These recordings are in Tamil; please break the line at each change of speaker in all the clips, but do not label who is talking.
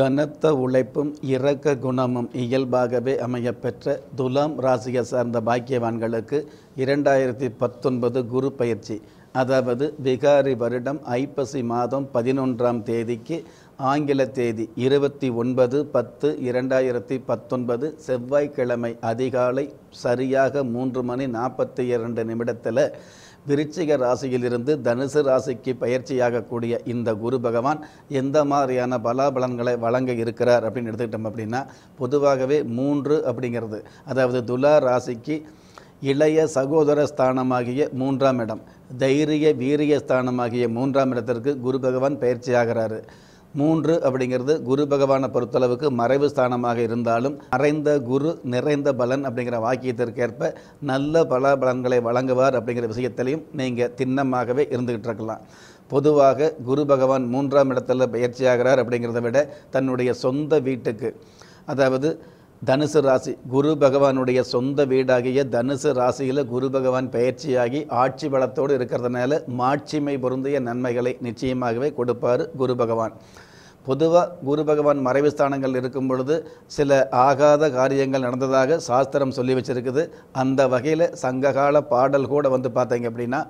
கனத்த உழைப்பும் இரக்க குணமும் இயல்பாகவே அமையப்பெற்ற துலாம் ராசியை சார்ந்த பாக்கியவான்களுக்கு இரண்டாயிரத்தி பத்தொன்பது குரு பயிற்சி அதாவது விகாரி வருடம் ஐப்பசி மாதம் பதினொன்றாம் தேதிக்கு ஆங்கில தேதி இருபத்தி ஒன்பது பத்து இரண்டாயிரத்தி பத்தொன்பது செவ்வாய்க்கிழமை அதிகாலை சரியாக மூன்று மணி நாற்பத்தி இரண்டு நிமிடத்தில் விருச்சிக ராசியிலிருந்து தனுசு ராசிக்கு பயிற்சியாகக்கூடிய இந்த குரு பகவான் எந்த மாதிரியான பலாபலன்களை வழங்க இருக்கிறார் அப்படின்னு எடுத்துக்கிட்டோம் அப்படின்னா பொதுவாகவே மூன்று அப்படிங்கிறது அதாவது துலா ராசிக்கு இளைய சகோதர ஸ்தானமாகிய மூன்றாம் இடம் தைரிய வீரிய ஸ்தானமாகிய மூன்றாம் இடத்திற்கு குரு பகவான் பயிற்சியாகிறாரு மூன்று அப்படிங்கிறது குரு பகவானை பொறுத்தளவுக்கு மறைவு ஸ்தானமாக இருந்தாலும் மறைந்த குரு நிறைந்த பலன் அப்படிங்கிற வாக்கியத்திற்கேற்ப நல்ல பல பலன்களை வழங்குவார் அப்படிங்கிற விஷயத்திலையும் நீங்கள் திண்ணமாகவே இருந்துகிட்டு இருக்கலாம் பொதுவாக குரு பகவான் மூன்றாம் இடத்துல பயிற்சியாகிறார் அப்படிங்கிறத விட தன்னுடைய சொந்த வீட்டுக்கு அதாவது தனுசு ராசி குரு பகவானுடைய சொந்த வீடாகிய தனுசு ராசியில் குரு பகவான் பயிற்சியாகி ஆட்சி பலத்தோடு இருக்கிறதுனால மாட்சிமை பொருந்திய நன்மைகளை நிச்சயமாகவே கொடுப்பார் குரு பகவான் பொதுவாக குரு பகவான் மறைவுஸ்தானங்கள் இருக்கும் பொழுது சில ஆகாத காரியங்கள் நடந்ததாக சாஸ்திரம் சொல்லி வச்சுருக்குது அந்த வகையில் சங்ககால பாடல் கூட வந்து பார்த்தீங்க அப்படின்னா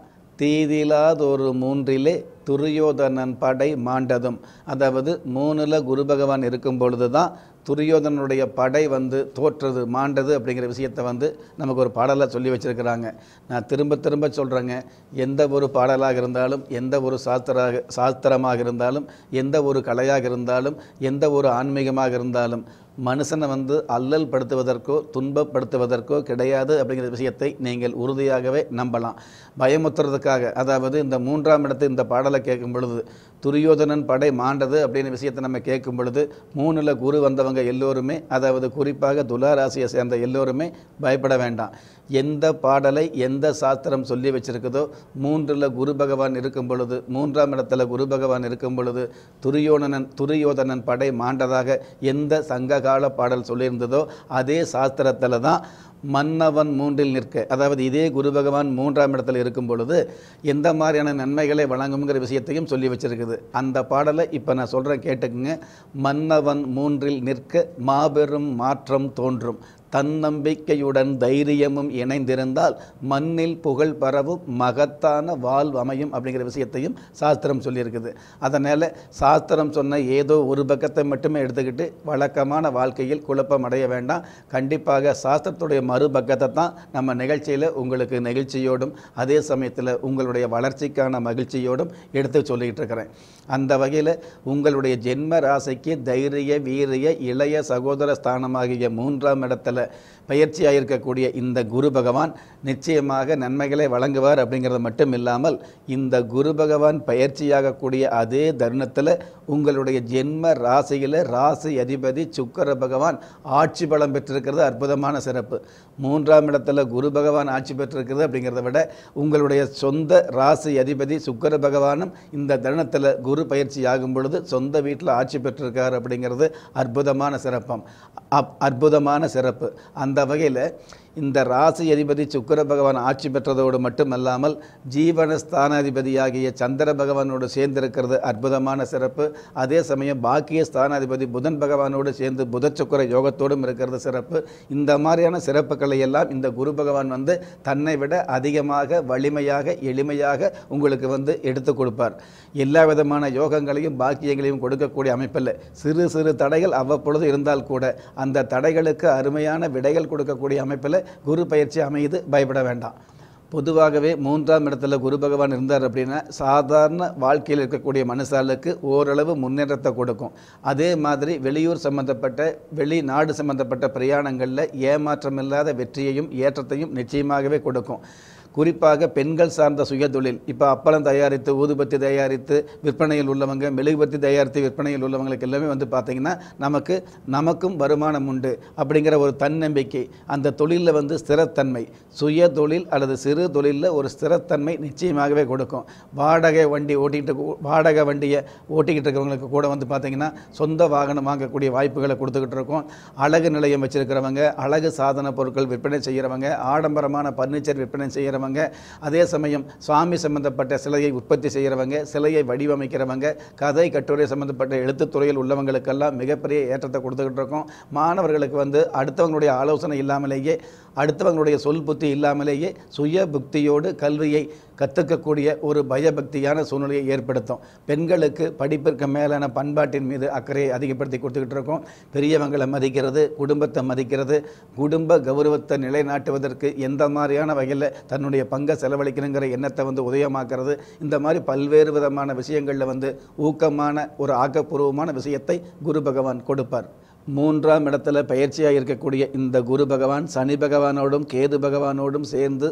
தீதிலாதொரு மூன்றிலே துரியோதனன் படை மாண்டதும் அதாவது மூணில் குரு பகவான் இருக்கும் பொழுது தான் துரியோதனனுடைய படை வந்து தோற்றது மாண்டது அப்படிங்கிற விஷயத்தை வந்து நமக்கு ஒரு பாடலாக சொல்லி வச்சுருக்கிறாங்க நான் திரும்ப திரும்ப சொல்கிறேங்க எந்த ஒரு பாடலாக இருந்தாலும் எந்த ஒரு சாஸ்திராக சாஸ்திரமாக இருந்தாலும் எந்த ஒரு கலையாக இருந்தாலும் எந்த ஒரு ஆன்மீகமாக இருந்தாலும் மனுஷனை வந்து அல்லல் படுத்துவதற்கோ துன்பப்படுத்துவதற்கோ கிடையாது அப்படிங்கிற விஷயத்தை நீங்கள் உறுதியாகவே நம்பலாம் பயமுத்துறதுக்காக அதாவது இந்த மூன்றாம் இடத்து இந்த பாடலை கேட்கும் பொழுது துரியோதனன் படை மாண்டது அப்படின்னு விஷயத்தை நம்ம கேட்கும் பொழுது மூணில் குரு வந்தவங்க எல்லோருமே அதாவது குறிப்பாக துலா ராசியை சேர்ந்த எல்லோருமே பயப்பட வேண்டாம் எந்த பாடலை எந்த சாஸ்திரம் சொல்லி வச்சிருக்குதோ மூன்றில் குரு பகவான் இருக்கும் பொழுது மூன்றாம் இடத்துல குரு பகவான் இருக்கும் பொழுது துரியோதனன் துரியோதனன் படை மாண்டதாக எந்த சங்க கால பாடல் சொல்லியிருந்ததோ அதே சாஸ்திரத்தில் தான் மன்னவன் மூன்றில் நிற்க அதாவது இதே குரு பகவான் மூன்றாம் இடத்துல இருக்கும் பொழுது எந்த மாதிரியான நன்மைகளை வழங்குங்கிற விஷயத்தையும் சொல்லி வச்சுருக்குது அந்த பாடலை இப்போ நான் சொல்கிறேன் கேட்டுக்குங்க மன்னவன் மூன்றில் நிற்க மாபெரும் மாற்றம் தோன்றும் தன்னம்பிக்கையுடன் தைரியமும் இணைந்திருந்தால் மண்ணில் புகழ் பரவும் மகத்தான வாழ்வு அமையும் அப்படிங்கிற விஷயத்தையும் சாஸ்திரம் சொல்லியிருக்குது அதனால் சாஸ்திரம் சொன்ன ஏதோ ஒரு பக்கத்தை மட்டுமே எடுத்துக்கிட்டு வழக்கமான வாழ்க்கையில் குழப்பம் அடைய வேண்டாம் கண்டிப்பாக சாஸ்திரத்துடைய மறுபக்கத்தை தான் நம்ம நிகழ்ச்சியில் உங்களுக்கு நெகிழ்ச்சியோடும் அதே சமயத்தில் உங்களுடைய வளர்ச்சிக்கான மகிழ்ச்சியோடும் எடுத்து சொல்லிக்கிட்டு இருக்கிறேன் அந்த வகையில் உங்களுடைய ஜென்ம ராசிக்கு தைரிய வீரிய இளைய சகோதர ஸ்தானமாகிய மூன்றாம் இடத்துல பயிற்சியாக இருக்கக்கூடிய இந்த குரு பகவான் நிச்சயமாக நன்மைகளை வழங்குவார் அப்படிங்கிறது மட்டும் இல்லாமல் இந்த குரு பகவான் பயிற்சியாகக்கூடிய அதே தருணத்தில் உங்களுடைய ஜென்ம ராசியில் ராசி அதிபதி சுக்கர பகவான் ஆட்சி பலம் பெற்றிருக்கிறது அற்புதமான சிறப்பு மூன்றாம் இடத்துல குரு பகவான் ஆட்சி பெற்றிருக்கிறது அப்படிங்கிறத விட உங்களுடைய சொந்த ராசி அதிபதி சுக்கர பகவானும் இந்த தருணத்தில் குரு பயிற்சி ஆகும் பொழுது சொந்த வீட்டில் ஆட்சி பெற்றிருக்கார் அப்படிங்கிறது அற்புதமான சிறப்பம் அற்புதமான சிறப்பு அந்த வகையில் இந்த ராசி அதிபதி சுக்கர பகவான் ஆட்சி பெற்றதோடு மட்டுமல்லாமல் அதிபதியாகிய சந்திர பகவானோடு சேர்ந்திருக்கிறது அற்புதமான சிறப்பு அதே சமயம் பாக்கிய ஸ்தானாதிபதி புதன் பகவானோடு சேர்ந்து புத சுக்கர யோகத்தோடும் இருக்கிறது சிறப்பு இந்த மாதிரியான சிறப்புகளை எல்லாம் இந்த குரு பகவான் வந்து தன்னை விட அதிகமாக வலிமையாக எளிமையாக உங்களுக்கு வந்து எடுத்து கொடுப்பார் எல்லா விதமான யோகங்களையும் பாக்கியங்களையும் கொடுக்கக்கூடிய அமைப்பில் சிறு சிறு தடைகள் அவ்வப்பொழுது இருந்தால் கூட அந்த தடைகளுக்கு அருமையான விடைகள் கொடுக்கக்கூடிய அமைப்பில் குரு பயிற்சி அமையுது பயப்பட வேண்டாம் பொதுவாகவே மூன்றாம் இடத்துல குரு பகவான் இருந்தார் அப்படின்னா சாதாரண வாழ்க்கையில் இருக்கக்கூடிய மனுஷாளுக்கு ஓரளவு முன்னேற்றத்தை கொடுக்கும் அதே மாதிரி வெளியூர் சம்பந்தப்பட்ட வெளிநாடு சம்பந்தப்பட்ட பிரயாணங்களில் ஏமாற்றம் இல்லாத வெற்றியையும் ஏற்றத்தையும் நிச்சயமாகவே கொடுக்கும் குறிப்பாக பெண்கள் சார்ந்த சுயதொழில் இப்போ அப்பளம் தயாரித்து ஊதுபத்தி தயாரித்து விற்பனையில் உள்ளவங்க மெழுகுபத்தி தயாரித்து விற்பனையில் உள்ளவங்களுக்கு எல்லாமே வந்து பார்த்திங்கன்னா நமக்கு நமக்கும் வருமானம் உண்டு அப்படிங்கிற ஒரு தன்னம்பிக்கை அந்த தொழிலில் வந்து ஸ்திரத்தன்மை சுய தொழில் அல்லது சிறு தொழிலில் ஒரு ஸ்திரத்தன்மை நிச்சயமாகவே கொடுக்கும் வாடகை வண்டி ஓட்டிக்கிட்டு வாடகை வண்டியை ஓட்டிக்கிட்டு இருக்கிறவங்களுக்கு கூட வந்து பார்த்திங்கன்னா சொந்த வாகனம் வாங்கக்கூடிய வாய்ப்புகளை கொடுத்துக்கிட்டு இருக்கோம் அழகு நிலையம் வச்சுருக்கிறவங்க அழகு சாதன பொருட்கள் விற்பனை செய்கிறவங்க ஆடம்பரமான பர்னிச்சர் விற்பனை செய்கிறவங்க செய்கிறவங்க அதே சமயம் சுவாமி சம்பந்தப்பட்ட சிலையை உற்பத்தி செய்கிறவங்க சிலையை வடிவமைக்கிறவங்க கதை கட்டுரை சம்பந்தப்பட்ட எழுத்துத்துறையில் உள்ளவங்களுக்கெல்லாம் மிகப்பெரிய ஏற்றத்தை கொடுத்துக்கிட்டு இருக்கோம் மாணவர்களுக்கு வந்து அடுத்தவங்களுடைய ஆலோசனை இல்லாமலேயே அடுத்தவங்களுடைய சொல் புத்தி இல்லாமலேயே சுய புக்தியோடு கல்வியை கற்றுக்கக்கூடிய ஒரு பயபக்தியான சூழ்நிலையை ஏற்படுத்தும் பெண்களுக்கு படிப்பிற்கு மேலான பண்பாட்டின் மீது அக்கறையை அதிகப்படுத்தி கொடுத்துக்கிட்டு இருக்கோம் பெரியவங்களை மதிக்கிறது குடும்பத்தை மதிக்கிறது குடும்ப கௌரவத்தை நிலைநாட்டுவதற்கு எந்த மாதிரியான வகையில் தன்னுடைய பங்கை செலவழிக்கணுங்கிற எண்ணத்தை வந்து உதயமாக்குறது இந்த மாதிரி பல்வேறு விதமான விஷயங்களில் வந்து ஊக்கமான ஒரு ஆக்கப்பூர்வமான விஷயத்தை குரு பகவான் கொடுப்பார் மூன்றாம் இடத்துல பயிற்சியாக இருக்கக்கூடிய இந்த குரு பகவான் சனி பகவானோடும் கேது பகவானோடும் சேர்ந்து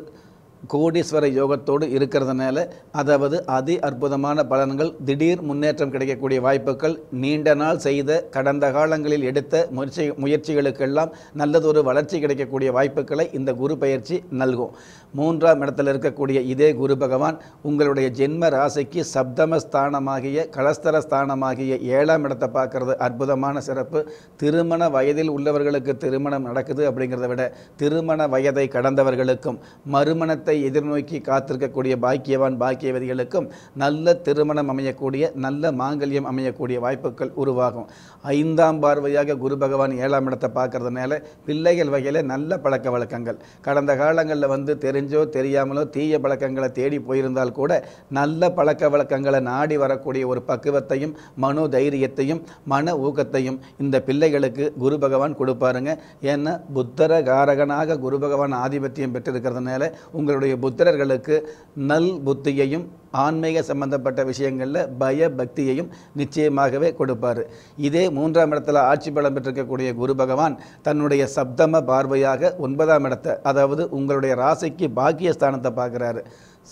கோடீஸ்வர யோகத்தோடு இருக்கிறதுனால அதாவது அதி அற்புதமான பலன்கள் திடீர் முன்னேற்றம் கிடைக்கக்கூடிய வாய்ப்புகள் நீண்ட நாள் செய்த கடந்த காலங்களில் எடுத்த முயற்சி முயற்சிகளுக்கெல்லாம் நல்லதொரு வளர்ச்சி கிடைக்கக்கூடிய வாய்ப்புகளை இந்த குரு பயிற்சி நல்கும் மூன்றாம் இடத்தில் இருக்கக்கூடிய இதே குரு பகவான் உங்களுடைய ஜென்ம ராசிக்கு சப்தம ஸ்தானமாகிய கலஸ்தர ஸ்தானமாகிய ஏழாம் இடத்தை பார்க்கறது அற்புதமான சிறப்பு திருமண வயதில் உள்ளவர்களுக்கு திருமணம் நடக்குது அப்படிங்கிறத விட திருமண வயதை கடந்தவர்களுக்கும் மறுமணத்தை திருமணத்தை எதிர்நோக்கி காத்திருக்கக்கூடிய பாக்கியவான் பாக்கியவதிகளுக்கும் நல்ல திருமணம் அமையக்கூடிய நல்ல மாங்கல்யம் அமையக்கூடிய வாய்ப்புகள் உருவாகும் ஐந்தாம் பார்வையாக குரு பகவான் ஏழாம் இடத்தை பார்க்கறதுனால பிள்ளைகள் வகையில் நல்ல பழக்க வழக்கங்கள் கடந்த காலங்களில் வந்து தெரிஞ்சோ தெரியாமலோ தீய பழக்கங்களை தேடி போயிருந்தால் கூட நல்ல பழக்க வழக்கங்களை நாடி வரக்கூடிய ஒரு பக்குவத்தையும் மனோ தைரியத்தையும் மன ஊக்கத்தையும் இந்த பிள்ளைகளுக்கு குரு பகவான் கொடுப்பாருங்க ஏன்னா புத்தர காரகனாக குரு பகவான் ஆதிபத்தியம் பெற்றிருக்கிறதுனால உங்களுடைய அவர்களுடைய புத்திரர்களுக்கு நல் புத்தியையும் ஆன்மீக சம்பந்தப்பட்ட விஷயங்களில் பய பக்தியையும் நிச்சயமாகவே கொடுப்பார் இதே மூன்றாம் இடத்துல ஆட்சி பலம் பெற்றிருக்கக்கூடிய குரு பகவான் தன்னுடைய சப்தம பார்வையாக ஒன்பதாம் இடத்தை அதாவது உங்களுடைய ராசிக்கு பாக்கியஸ்தானத்தை பார்க்குறாரு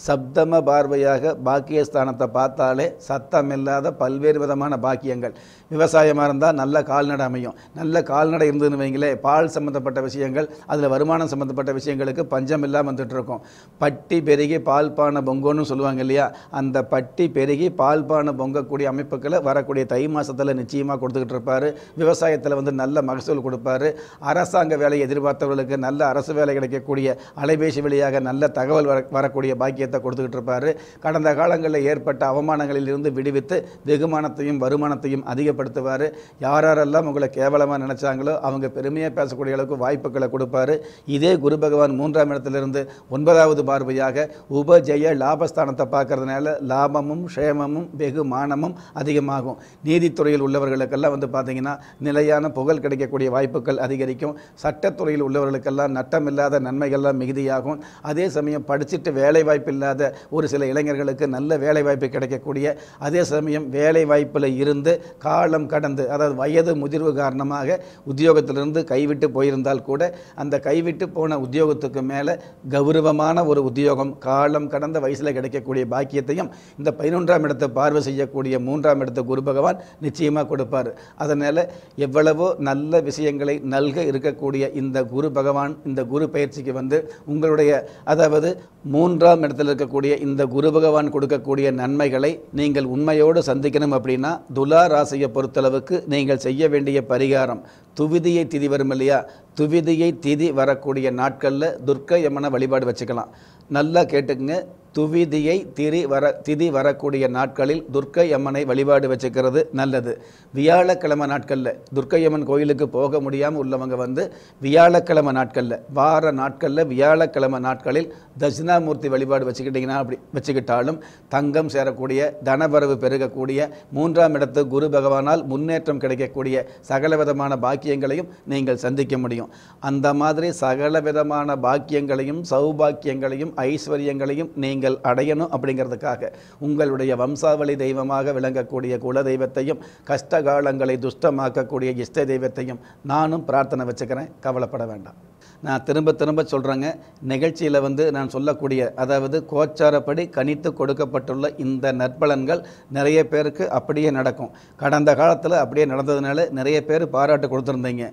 சப்தம பார்வையாக பாக்கியஸ்தானத்தை பார்த்தாலே சத்தம் இல்லாத பல்வேறு விதமான பாக்கியங்கள் விவசாயமாக இருந்தால் நல்ல கால்நடை அமையும் நல்ல கால்நடை இருந்ததுன்னு வைங்களே பால் சம்மந்தப்பட்ட விஷயங்கள் அதில் வருமானம் சம்மந்தப்பட்ட விஷயங்களுக்கு பஞ்சம் இல்லாமல் வந்துட்டு இருக்கும் பட்டி பெருகி பால் பான பொங்கோன்னு சொல்லுவாங்க இல்லையா அந்த பட்டி பெருகி பால் பான பொங்கக்கூடிய அமைப்புகளை வரக்கூடிய தை மாதத்தில் நிச்சயமாக கொடுத்துக்கிட்டு இருப்பார் விவசாயத்தில் வந்து நல்ல மகசூல் கொடுப்பார் அரசாங்க வேலையை எதிர்பார்த்தவர்களுக்கு நல்ல அரசு வேலை கிடைக்கக்கூடிய அலைபேசி வழியாக நல்ல தகவல் வர வரக்கூடிய பாக்கியம் பாக்கியத்தை கொடுத்துக்கிட்டு இருப்பார் கடந்த காலங்களில் ஏற்பட்ட அவமானங்களில் இருந்து விடுவித்து வெகுமானத்தையும் வருமானத்தையும் அதிகப்படுத்துவார் யாரெல்லாம் உங்களை கேவலமாக நினச்சாங்களோ அவங்க பெருமையாக பேசக்கூடிய அளவுக்கு வாய்ப்புகளை கொடுப்பார் இதே குரு பகவான் மூன்றாம் இடத்திலிருந்து ஒன்பதாவது பார்வையாக உபஜய லாபஸ்தானத்தை பார்க்கறதுனால லாபமும் க்ஷேமமும் வெகுமானமும் அதிகமாகும் நீதித்துறையில் உள்ளவர்களுக்கெல்லாம் வந்து பார்த்தீங்கன்னா நிலையான புகழ் கிடைக்கக்கூடிய வாய்ப்புகள் அதிகரிக்கும் சட்டத்துறையில் உள்ளவர்களுக்கெல்லாம் நட்டமில்லாத நன்மைகள்லாம் மிகுதியாகும் அதே சமயம் படிச்சுட்டு வேலை வாய்ப்பில் இல்லாத ஒரு சில இளைஞர்களுக்கு நல்ல வேலை வாய்ப்பு கிடைக்கக்கூடிய அதே சமயம் வாய்ப்பில் இருந்து காலம் கடந்து அதாவது வயது முதிர்வு காரணமாக உத்தியோகத்திலிருந்து கைவிட்டு போயிருந்தால் கூட அந்த கைவிட்டு போன உத்தியோகத்துக்கு மேலே கௌரவமான ஒரு உத்தியோகம் காலம் கடந்த வயசில் கிடைக்கக்கூடிய பாக்கியத்தையும் இந்த பதினொன்றாம் இடத்தை பார்வை செய்யக்கூடிய மூன்றாம் இடத்தை குரு பகவான் நிச்சயமாக கொடுப்பார் அதனால் எவ்வளவோ நல்ல விஷயங்களை நல்க இருக்கக்கூடிய இந்த குரு பகவான் இந்த குரு பயிற்சிக்கு வந்து உங்களுடைய அதாவது மூன்றாம் இடத்தை லக்னத்தில் இருக்கக்கூடிய இந்த குரு பகவான் கொடுக்கக்கூடிய நன்மைகளை நீங்கள் உண்மையோடு சந்திக்கணும் அப்படின்னா துலா ராசியை பொறுத்தளவுக்கு நீங்கள் செய்ய வேண்டிய பரிகாரம் துவிதியை திதி வரும் இல்லையா துவிதியை திதி வரக்கூடிய நாட்களில் துர்க்க யமன வழிபாடு வச்சுக்கலாம் நல்லா கேட்டுக்குங்க துவிதியை திரி வர திதி வரக்கூடிய நாட்களில் துர்க்கை அம்மனை வழிபாடு வச்சுக்கிறது நல்லது வியாழக்கிழமை நாட்களில் துர்க்கை அம்மன் கோயிலுக்கு போக முடியாமல் உள்ளவங்க வந்து வியாழக்கிழமை நாட்களில் வார நாட்களில் வியாழக்கிழமை நாட்களில் தட்சிணாமூர்த்தி வழிபாடு வச்சுக்கிட்டிங்கன்னா அப்படி வச்சுக்கிட்டாலும் தங்கம் சேரக்கூடிய தனவரவு பெருகக்கூடிய மூன்றாம் இடத்து குரு பகவானால் முன்னேற்றம் கிடைக்கக்கூடிய சகல விதமான பாக்கியங்களையும் நீங்கள் சந்திக்க முடியும் அந்த மாதிரி சகல விதமான பாக்கியங்களையும் சௌபாக்கியங்களையும் ஐஸ்வர்யங்களையும் நீங்கள் நீங்கள் அடையணும் அப்படிங்கிறதுக்காக உங்களுடைய வம்சாவளி தெய்வமாக விளங்கக்கூடிய குல தெய்வத்தையும் கஷ்ட காலங்களை துஷ்டமாக்கக்கூடிய இஷ்ட தெய்வத்தையும் நானும் பிரார்த்தனை வச்சுக்கிறேன் கவலைப்பட வேண்டாம் நான் திரும்ப திரும்ப சொல்கிறேங்க நிகழ்ச்சியில் வந்து நான் சொல்லக்கூடிய அதாவது கோச்சாரப்படி கணித்து கொடுக்கப்பட்டுள்ள இந்த நற்பலன்கள் நிறைய பேருக்கு அப்படியே நடக்கும் கடந்த காலத்தில் அப்படியே நடந்ததுனால நிறைய பேர் பாராட்டு கொடுத்துருந்தீங்க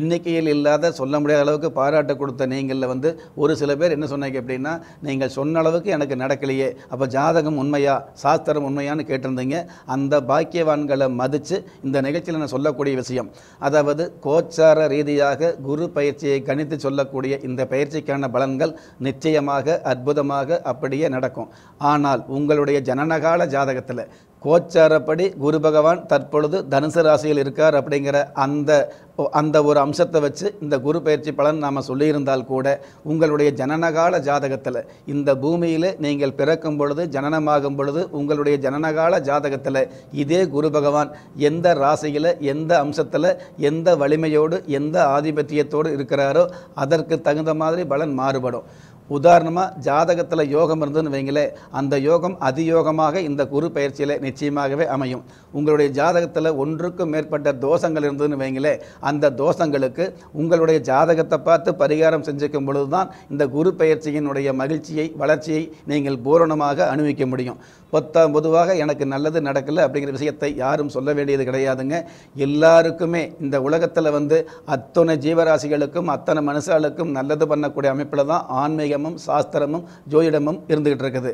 எண்ணிக்கையில் இல்லாத சொல்ல முடியாத அளவுக்கு பாராட்டு கொடுத்த நீங்களில் வந்து ஒரு சில பேர் என்ன சொன்னீங்க அப்படின்னா நீங்கள் சொன்ன அளவுக்கு எனக்கு நடக்கலையே அப்போ ஜாதகம் உண்மையா சாஸ்திரம் உண்மையான்னு கேட்டிருந்தீங்க அந்த பாக்கியவான்களை மதித்து இந்த நிகழ்ச்சியில் நான் சொல்லக்கூடிய விஷயம் அதாவது கோச்சார ரீதியாக குரு பயிற்சியை கணித்து சொல்லக்கூடிய இந்த பயிற்சிக்கான பலன்கள் நிச்சயமாக அற்புதமாக அப்படியே நடக்கும் ஆனால் உங்களுடைய ஜனனகால ஜாதகத்தில் கோச்சாரப்படி குரு பகவான் தற்பொழுது தனுசு ராசியில் இருக்கார் அப்படிங்கிற அந்த அந்த ஒரு அம்சத்தை வச்சு இந்த குரு பயிற்சி பலன் நாம் சொல்லியிருந்தால் கூட உங்களுடைய ஜனனகால ஜாதகத்தில் இந்த பூமியில் நீங்கள் பிறக்கும் பொழுது ஜனனமாகும் பொழுது உங்களுடைய ஜனனகால ஜாதகத்தில் இதே குரு பகவான் எந்த ராசியில் எந்த அம்சத்தில் எந்த வலிமையோடு எந்த ஆதிபத்தியத்தோடு இருக்கிறாரோ அதற்கு தகுந்த மாதிரி பலன் மாறுபடும் உதாரணமாக ஜாதகத்தில் யோகம் இருந்ததுன்னு வைங்களே அந்த யோகம் அதியோகமாக இந்த குரு பயிற்சியில் நிச்சயமாகவே அமையும் உங்களுடைய ஜாதகத்தில் ஒன்றுக்கும் மேற்பட்ட தோஷங்கள் இருந்ததுன்னு வைங்களே அந்த தோஷங்களுக்கு உங்களுடைய ஜாதகத்தை பார்த்து பரிகாரம் செஞ்சுக்கும் பொழுது தான் இந்த குரு பயிற்சியினுடைய மகிழ்ச்சியை வளர்ச்சியை நீங்கள் பூரணமாக அனுபவிக்க முடியும் பத்தாம் பொதுவாக எனக்கு நல்லது நடக்கலை அப்படிங்கிற விஷயத்தை யாரும் சொல்ல வேண்டியது கிடையாதுங்க எல்லாருக்குமே இந்த உலகத்தில் வந்து அத்தனை ஜீவராசிகளுக்கும் அத்தனை மனுஷர்களுக்கும் நல்லது பண்ணக்கூடிய அமைப்பில் தான் ஆன்மீக சமயமும் சாஸ்திரமும் ஜோதிடமும் இருந்துகிட்டு இருக்குது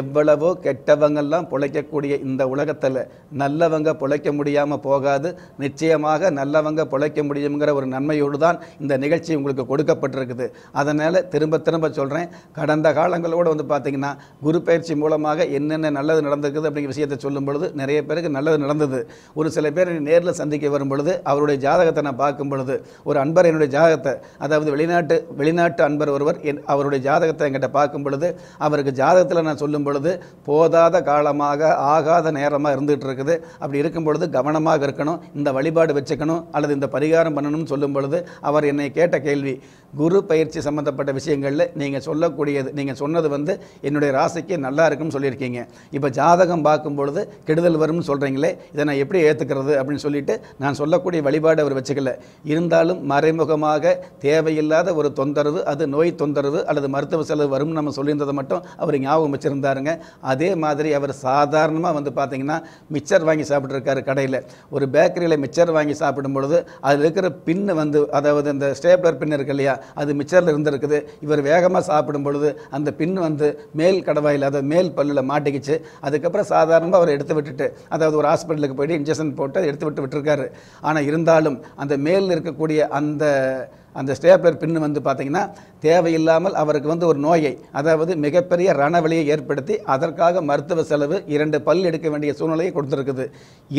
எவ்வளவோ கெட்டவங்கள்லாம் பிழைக்கக்கூடிய இந்த உலகத்தில் நல்லவங்க பிழைக்க முடியாமல் போகாது நிச்சயமாக நல்லவங்க பிழைக்க முடியுங்கிற ஒரு நன்மையோடு தான் இந்த நிகழ்ச்சி உங்களுக்கு கொடுக்கப்பட்டிருக்குது அதனால் திரும்ப திரும்ப சொல்கிறேன் கடந்த காலங்களோடு வந்து பார்த்திங்கன்னா குரு பயிற்சி மூலமாக என்னென்ன நல்லது நடந்திருக்குது அப்படிங்கிற விஷயத்தை சொல்லும் பொழுது நிறைய பேருக்கு நல்லது நடந்தது ஒரு சில பேர் நேரில் சந்திக்க வரும் பொழுது அவருடைய ஜாதகத்தை நான் பார்க்கும் பொழுது ஒரு அன்பர் என்னுடைய ஜாதகத்தை அதாவது வெளிநாட்டு வெளிநாட்டு அன்பர் ஒருவர் என் அவருடைய ஜாதகத்தை என்கிட்ட பார்க்கும் பொழுது அவருக்கு ஜாதகத்தில் நான் சொல்லும் சொல்லும் பொழுது போதாத காலமாக ஆகாத நேரமாக இருந்துகிட்டு இருக்குது அப்படி இருக்கும் பொழுது கவனமாக இருக்கணும் இந்த வழிபாடு வச்சுக்கணும் அல்லது இந்த பரிகாரம் பண்ணணும்னு சொல்லும் பொழுது அவர் என்னை கேட்ட கேள்வி குரு பயிற்சி சம்மந்தப்பட்ட விஷயங்களில் நீங்கள் சொல்லக்கூடியது நீங்கள் சொன்னது வந்து என்னுடைய ராசிக்கு நல்லா இருக்குன்னு சொல்லியிருக்கீங்க இப்போ ஜாதகம் பார்க்கும் பொழுது கெடுதல் வரும்னு சொல்கிறீங்களே இதை நான் எப்படி ஏற்றுக்கிறது அப்படின்னு சொல்லிட்டு நான் சொல்லக்கூடிய வழிபாடு அவர் வச்சுக்கல இருந்தாலும் மறைமுகமாக தேவையில்லாத ஒரு தொந்தரவு அது நோய் தொந்தரவு அல்லது மருத்துவ செலவு வரும்னு நம்ம சொல்லியிருந்ததை மட்டும் அவர் ஞாபகம் வச்சிருந்தார் இருந்தாருங்க அதே மாதிரி அவர் சாதாரணமாக வந்து பார்த்தீங்கன்னா மிச்சர் வாங்கி சாப்பிட்ருக்காரு கடையில் ஒரு பேக்கரியில் மிச்சர் வாங்கி சாப்பிடும் பொழுது அதில் இருக்கிற பின்னு வந்து அதாவது இந்த ஸ்டேப்லர் பின் இருக்கு இல்லையா அது மிச்சரில் இருந்திருக்குது இவர் வேகமாக சாப்பிடும் பொழுது அந்த பின் வந்து மேல் கடவாயில் அதாவது மேல் பல்லில் மாட்டிக்கிச்சு அதுக்கப்புறம் சாதாரணமாக அவர் எடுத்து விட்டுட்டு அதாவது ஒரு ஹாஸ்பிட்டலுக்கு போயிட்டு இன்ஜெக்ஷன் போட்டு எடுத்து விட்டு விட்டுருக்காரு ஆனால் இருந்தாலும் அந்த மேலில் இருக்கக்கூடிய அந்த அந்த ஸ்டேப்லர் பின்னு வந்து பார்த்திங்கன்னா தேவையில்லாமல் அவருக்கு வந்து ஒரு நோயை அதாவது மிகப்பெரிய ரணவழியை ஏற்படுத்தி அதற்காக மருத்துவ செலவு இரண்டு பல் எடுக்க வேண்டிய சூழ்நிலையை கொடுத்துருக்குது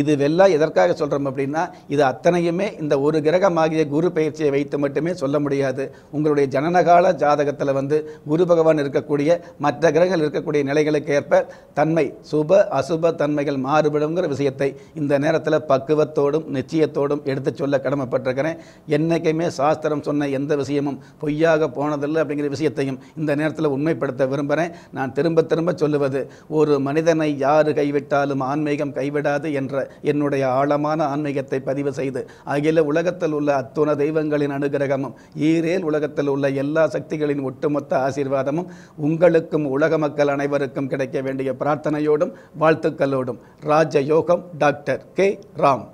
இது வெள்ளா எதற்காக சொல்கிறோம் அப்படின்னா இது அத்தனையுமே இந்த ஒரு கிரகமாகிய குரு பயிற்சியை வைத்து மட்டுமே சொல்ல முடியாது உங்களுடைய ஜனனகால ஜாதகத்தில் வந்து குரு பகவான் இருக்கக்கூடிய மற்ற கிரகங்கள் இருக்கக்கூடிய நிலைகளுக்கு ஏற்ப தன்மை சுப அசுப தன்மைகள் மாறுபடுங்கிற விஷயத்தை இந்த நேரத்தில் பக்குவத்தோடும் நிச்சயத்தோடும் எடுத்து சொல்ல கடமைப்பட்டிருக்கிறேன் என்றைக்குமே சாஸ்திரம் சொன்ன எந்த விஷயமும் பொய்யாக போனதில்லை அப்படிங்கிற விஷயத்தையும் இந்த நேரத்தில் உண்மைப்படுத்த விரும்புகிறேன் நான் திரும்ப திரும்ப சொல்லுவது ஒரு மனிதனை யார் கைவிட்டாலும் ஆன்மீகம் கைவிடாது என்ற என்னுடைய ஆழமான ஆன்மீகத்தை பதிவு செய்து அகில உலகத்தில் உள்ள அத்துண தெய்வங்களின் அனுகிரகமும் ஈரேல் உலகத்தில் உள்ள எல்லா சக்திகளின் ஒட்டுமொத்த ஆசீர்வாதமும் உங்களுக்கும் உலக மக்கள் அனைவருக்கும் கிடைக்க வேண்டிய பிரார்த்தனையோடும் வாழ்த்துக்களோடும் ராஜயோகம் டாக்டர் கே ராம்